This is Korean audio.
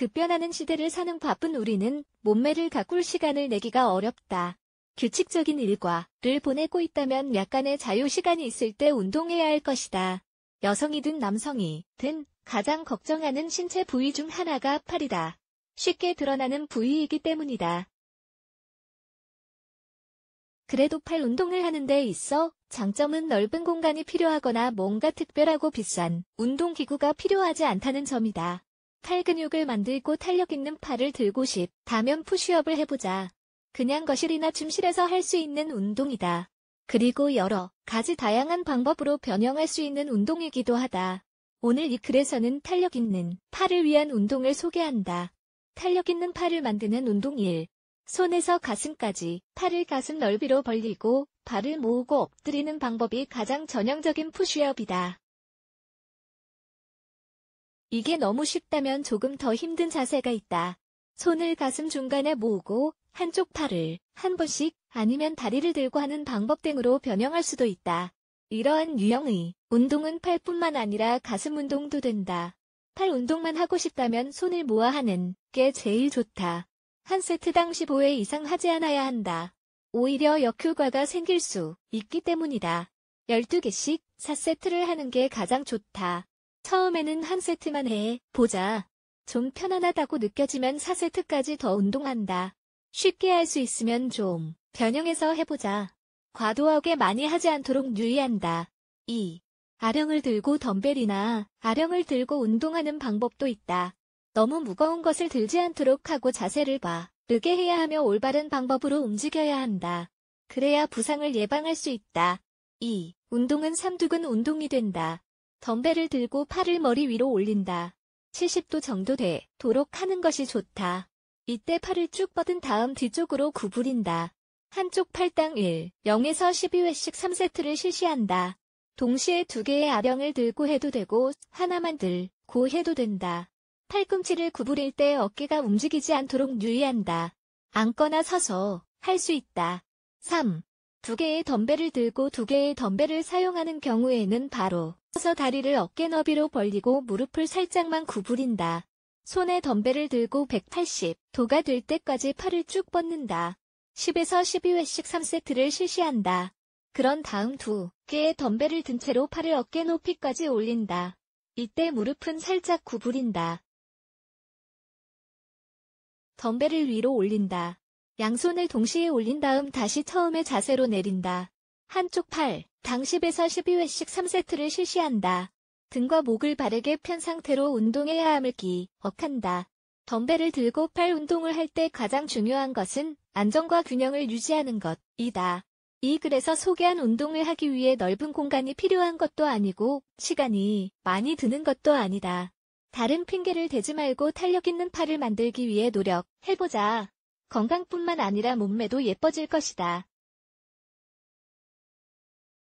급변하는 시대를 사는 바쁜 우리는 몸매를 가꿀 시간을 내기가 어렵다. 규칙적인 일과를 보내고 있다면 약간의 자유 시간이 있을 때 운동해야 할 것이다. 여성이든 남성이든 가장 걱정하는 신체 부위 중 하나가 팔이다. 쉽게 드러나는 부위이기 때문이다. 그래도 팔 운동을 하는 데 있어 장점은 넓은 공간이 필요하거나 뭔가 특별하고 비싼 운동기구가 필요하지 않다는 점이다. 팔 근육을 만들고 탄력 있는 팔을 들고 싶다면 푸쉬업을 해보자. 그냥 거실이나 침실에서 할 수 있는 운동이다. 그리고 여러 가지 다양한 방법으로 변형할 수 있는 운동이기도 하다. 오늘 이 글에서는 탄력 있는 팔을 위한 운동을 소개한다. 탄력 있는 팔을 만드는 운동 1. 손에서 가슴까지 팔을 가슴 넓이로 벌리고 발을 모으고 엎드리는 방법이 가장 전형적인 푸쉬업이다. 이게 너무 쉽다면 조금 더 힘든 자세가 있다. 손을 가슴 중간에 모으고 한쪽 팔을 한 번씩 아니면 다리를 들고 하는 방법 등으로 변형할 수도 있다. 이러한 유형의 운동은 팔뿐만 아니라 가슴 운동도 된다. 팔 운동만 하고 싶다면 손을 모아 하는 게 제일 좋다. 한 세트당 15회 이상 하지 않아야 한다. 오히려 역효과가 생길 수 있기 때문이다. 12개씩 4세트를 하는 게 가장 좋다. 처음에는 한 세트만 해, 보자. 좀 편안하다고 느껴지면 4세트까지 더 운동한다. 쉽게 할 수 있으면 좀 변형해서 해보자. 과도하게 많이 하지 않도록 유의한다. 2. 아령을 들고 덤벨이나 아령을 들고 운동하는 방법도 있다. 너무 무거운 것을 들지 않도록 하고 자세를 봐. 르게 해야 하며 올바른 방법으로 움직여야 한다. 그래야 부상을 예방할 수 있다. 2. 운동은 삼두근 운동이 된다. 덤벨을 들고 팔을 머리 위로 올린다. 70도 정도 돼 도록 하는 것이 좋다. 이때 팔을 쭉 뻗은 다음 뒤쪽으로 구부린다. 한쪽 팔당 1, 0에서 12회씩 3세트를 실시한다. 동시에 두 개의 아령을 들고 해도 되고 하나만 들고 해도 된다. 팔꿈치를 구부릴 때 어깨가 움직이지 않도록 유의한다. 앉거나 서서 할 수 있다. 3. 두 개의 덤벨을 들고 두 개의 덤벨을 사용하는 경우에는 바로 서서 다리를 어깨 너비로 벌리고 무릎을 살짝만 구부린다. 손에 덤벨을 들고 180도가 될 때까지 팔을 쭉 뻗는다. 10에서 12회씩 3세트를 실시한다. 그런 다음 두 개의 덤벨을 든 채로 팔을 어깨 높이까지 올린다. 이때 무릎은 살짝 구부린다. 덤벨을 위로 올린다. 양손을 동시에 올린 다음 다시 처음의 자세로 내린다. 한쪽 팔, 당 10에서 12회씩 3세트를 실시한다. 등과 목을 바르게 편 상태로 운동의 하암을 기, 억한다. 덤벨을 들고 팔 운동을 할 때 가장 중요한 것은 안정과 균형을 유지하는 것이다. 이 글에서 소개한 운동을 하기 위해 넓은 공간이 필요한 것도 아니고 시간이 많이 드는 것도 아니다. 다른 핑계를 대지 말고 탄력 있는 팔을 만들기 위해 노력해보자. 건강뿐만 아니라 몸매도 예뻐질 것이다.